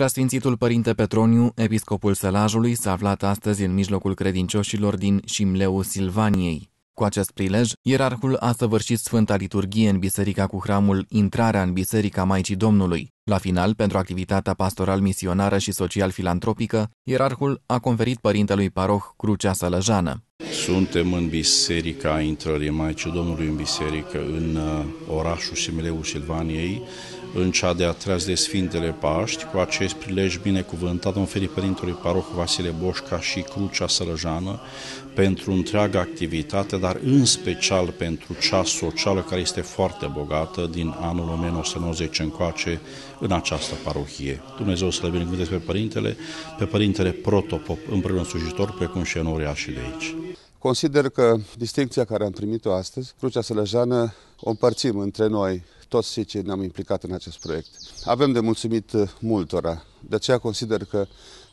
Preasfințitul Părinte Petroniu, episcopul Sălajului, s-a aflat astăzi în mijlocul credincioșilor din Șimleu Silvaniei. Cu acest prilej, ierarhul a săvârșit Sfânta Liturghie în biserica cu hramul Intrarea în Biserica Maicii Domnului. La final, pentru activitatea pastoral-misionară și social-filantropică, ierarhul a conferit părintelui paroh Crucea Sălăjană. Suntem în biserica intrării Maicii Domnului în biserică, în uh, orașul Simileu Silvaniei, în cea de-a de Sfintele Paști. Cu acest prilej binecuvântat am oferit Părintului Paroh Vasile Boșca și Crucea Sărăjană pentru întreaga activitate, dar în special pentru cea socială care este foarte bogată din anul 1990 încoace în această parohie. Dumnezeu să le binecuvânteze pe Părintele, pe Părintele Protopop, împreună slujitor, precum și enoria și de aici. Consider că distincția care am primit-o astăzi, Crucea Sălăjană, o împărțim între noi, toți cei ce ne-am implicat în acest proiect. Avem de mulțumit uh, multora, de aceea consider că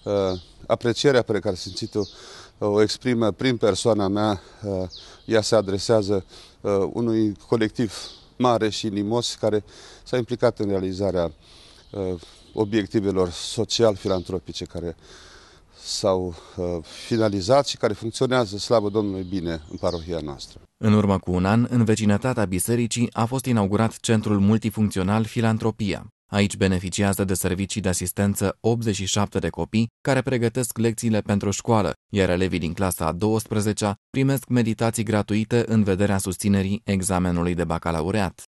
uh, aprecierea pe care simțit-o uh, o exprimă prin persoana mea, uh, ea se adresează uh, unui colectiv mare și limos care s-a implicat în realizarea uh, obiectivelor social-filantropice care s-au uh, finalizat și care funcționează, slavă Domnului, bine în parohia noastră. În urmă cu un an, în vecinătatea bisericii a fost inaugurat centrul multifuncțional Filantropia. Aici beneficiază de servicii de asistență 87 de copii care pregătesc lecțiile pentru școală, iar elevii din clasa a 12-a primesc meditații gratuite în vederea susținerii examenului de bacalaureat.